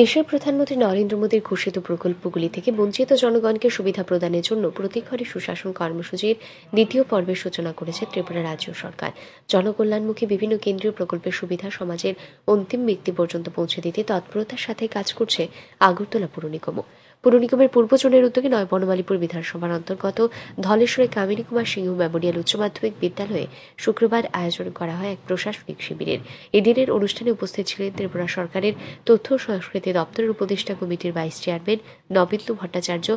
দেশের প্রধানমন্ত্রী নরেন্দ্র মোদীর ঘোষিত প্রকল্পগুলি থেকে বঞ্চিত জনগণকে সুবিধা প্রদানের জন্য প্রতি ঘরে সুশাসন কর্মসূচির দ্বিতীয় পর্বের সূচনা করেছে ত্রিপুরা রাজ্য সরকার জনকল্যাণমুখী বিভিন্ন কেন্দ্রীয় প্রকল্পের সুবিধা সমাজের অন্তিম ব্যক্তি পর্যন্ত পৌঁছে দিতে তৎপরতার সাথে কাজ করছে আগরতলা পুর নিগমও পৌর নিগমের পূর্ব জোনের উদ্যোগে নয় বনমালীপুর বিধানসভার অন্তর্গত ধলেশ্বরে কামিনী কুমার সিংহ মেমোরিয়াল উচ্চ মাধ্যমিক বিদ্যালয়ে শুক্রবার আয়োজন করা হয় এক প্রশাসনিক শিবিরের এদিনের অনুষ্ঠানে উপস্থিত ছিলেন ত্রিপুরা সরকারের তথ্য সংস্কৃতি দপ্তরের উপদেষ্টা কমিটির ভাইস চেয়ারম্যান নবিন্দু ভট্টাচার্য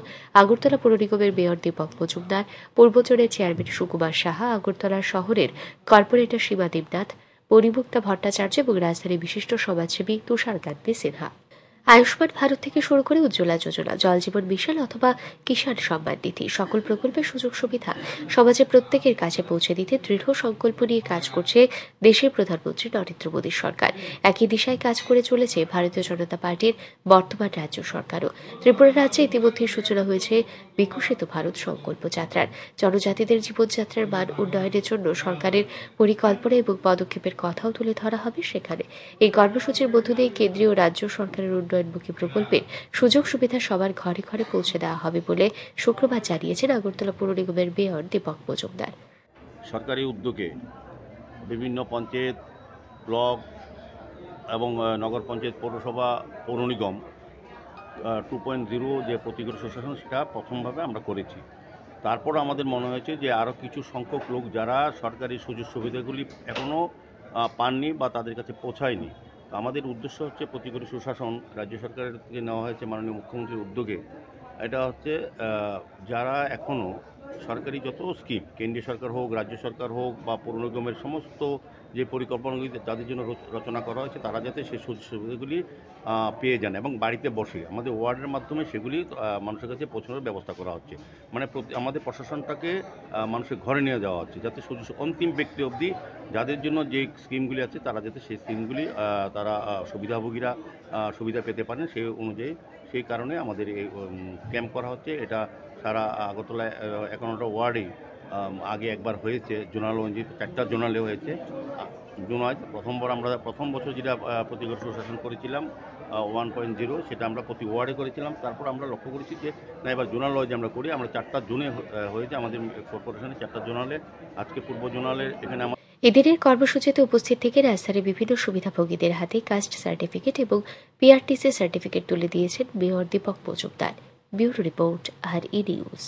আগরতলা পৌর নিগমের মেয়র দীপক মজুমদার পূর্ব জোনের চেয়ারম্যান সুকুমার সাহা আগরতলা শহরের কর্পোরেটর সীমা দেবনাথ পরিমুক্তা ভট্টাচার্য এবং রাজধানীর বিশিষ্ট সমাজসেবী তুষার কান্তি সিনহা আয়ুষ্মান ভারত থেকে শুরু করে উজ্জ্বলা যোজনা জলজীবন মিশন অথবা কিষাণ সম্মান নিধি সকল প্রকল্পের সুযোগ সুবিধা সমাজের প্রত্যেকের কাছে পৌঁছে দিতে দৃঢ় সংকল্প নিয়ে কাজ করছে দেশের প্রধানমন্ত্রী নরেন্দ্র মোদীর সরকার একই দিশায় কাজ করে চলেছে ভারতীয় জনতা পার্টির বর্তমান রাজ্য সরকারও ত্রিপুরা রাজ্যে ইতিমধ্যে সূচনা হয়েছে বিকশিত ভারত সংকল্প যাত্রার জনজাতিদের জীবনযাত্রার মান উন্নয়নের জন্য সরকারের পরিকল্পনা এবং পদক্ষেপের কথাও তুলে ধরা হবে সেখানে এই কর্মসূচির মধ্য দিয়ে কেন্দ্রীয় রাজ্য সরকারের উন্নয়নমুখী প্রকল্পের সুযোগ সুবিধা সবার ঘরে ঘরে পৌঁছে দেওয়া হবে বলে শুক্রবার জানিয়েছেন আগরতলা পৌর নিগমের মেয়র দীপক মজুমদার সরকারি উদ্যোগে বিভিন্ন পঞ্চায়েত ব্লক এবং নগর পঞ্চায়েত পৌরসভা পৌর নিগম টু পয়েন্ট জিরো যে প্রতিকূল সুশাসন সেটা প্রথমভাবে আমরা করেছি তারপর আমাদের মনে হয়েছে যে আরও কিছু সংখ্যক লোক যারা সরকারি সুযোগ সুবিধাগুলি এখনও পাননি বা তাদের কাছে পৌঁছায়নি আমাদের উদ্দেশ্য হচ্ছে প্রতিকূল সুশাসন রাজ্য সরকারের থেকে নেওয়া হয়েছে মাননীয় মুখ্যমন্ত্রীর উদ্যোগে এটা হচ্ছে যারা এখনও সরকারি যত স্কিম কেন্দ্রীয় সরকার হোক রাজ্য সরকার হোক বা পৌর নিগমের সমস্ত যে পরিকল্পনাগুলি তাদের জন্য রচনা করা হয়েছে তারা যাতে সেই সুযোগ সুবিধাগুলি পেয়ে যান এবং বাড়িতে বসে আমাদের ওয়ার্ডের মাধ্যমে সেগুলি মানুষের কাছে পৌঁছানোর ব্যবস্থা করা হচ্ছে মানে আমাদের প্রশাসনটাকে মানুষের ঘরে নিয়ে যাওয়া হচ্ছে যাতে সুযোগ অন্তিম ব্যক্তি অবধি যাদের জন্য যে স্কিমগুলি আছে তারা যাতে সেই স্কিমগুলি তারা সুবিধাভোগীরা সুবিধা পেতে পারেন সেই অনুযায়ী সেই কারণে আমাদের এই ক্যাম্প করা হচ্ছে এটা সারা আগরতলায় একান্নটা ওয়ার্ডেই আগে একবার হয়েছে জোনাল অনুযায়ী চারটা জোনালে হয়েছে জোনাজ প্রথমবার আমরা প্রথম বছর যেটা প্রতিগর শাসন করেছিলাম ওয়ান পয়েন্ট জিরো সেটা আমরা প্রতি ওয়ার্ডে করেছিলাম তারপর আমরা লক্ষ্য করেছি যে না এবার জোনাল ওয়াইজ আমরা করি আমরা চারটা জোনে হয়েছে আমাদের কর্পোরেশনে চারটা জোনালে আজকে পূর্ব জোনালের এখানে এদিনের কর্মসূচিতে উপস্থিত থেকে রাজধানীর বিভিন্ন সুবিধাভোগীদের হাতে কাস্ট সার্টিফিকেট এবং পিআরটিসি সার্টিফিকেট তুলে দিয়েছেন mayor Dipak Majumdar bureau report আর ই নিউজ